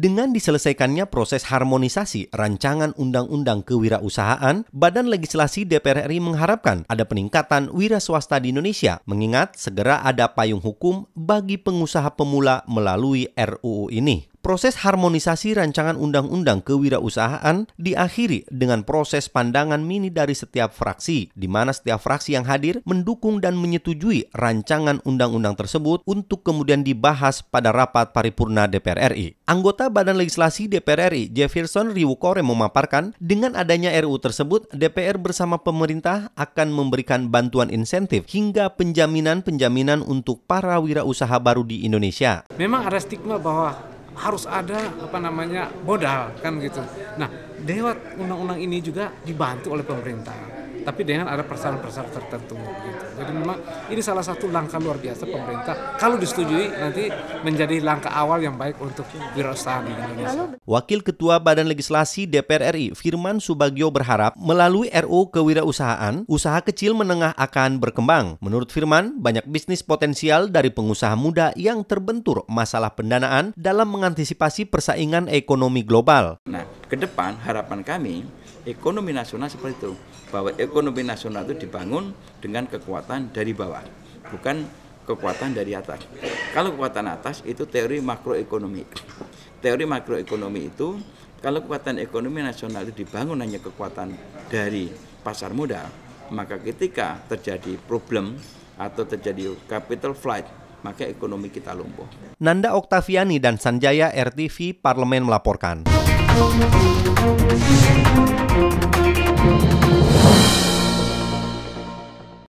Dengan diselesaikannya proses harmonisasi rancangan undang-undang kewirausahaan, Badan Legislasi DPR RI mengharapkan ada peningkatan wira swasta di Indonesia, mengingat segera ada payung hukum bagi pengusaha pemula melalui RUU ini. Proses harmonisasi rancangan undang-undang kewirausahaan diakhiri dengan proses pandangan mini dari setiap fraksi, di mana setiap fraksi yang hadir mendukung dan menyetujui rancangan undang-undang tersebut untuk kemudian dibahas pada rapat paripurna DPR RI. Anggota Badan Legislasi DPR RI Jefferson Riwukore memaparkan, dengan adanya RU tersebut, DPR bersama pemerintah akan memberikan bantuan insentif hingga penjaminan-penjaminan untuk para wirausaha baru di Indonesia. Memang ada stigma bahwa harus ada apa namanya modal kan gitu. Nah, lewat undang-undang ini juga dibantu oleh pemerintah tapi dengan ada persyaratan-persyaratan tertentu gitu. Jadi memang ini salah satu langkah luar biasa pemerintah kalau disetujui nanti menjadi langkah awal yang baik untuk wirausaha di Indonesia. Wakil Ketua Badan Legislasi DPR RI Firman Subagio berharap melalui RU kewirausahaan, usaha kecil menengah akan berkembang. Menurut Firman, banyak bisnis potensial dari pengusaha muda yang terbentur masalah pendanaan dalam mengantisipasi persaingan ekonomi global. Nah, ke depan harapan kami ekonomi nasional seperti itu bahwa ekonomi nasional itu dibangun dengan kekuatan dari bawah bukan kekuatan dari atas kalau kekuatan atas itu teori makroekonomi teori makroekonomi itu kalau kekuatan ekonomi nasional itu dibangun hanya kekuatan dari pasar modal maka ketika terjadi problem atau terjadi capital flight maka ekonomi kita lumpuh. Nanda Oktaviani dan Sanjaya RTV Parlemen melaporkan. Música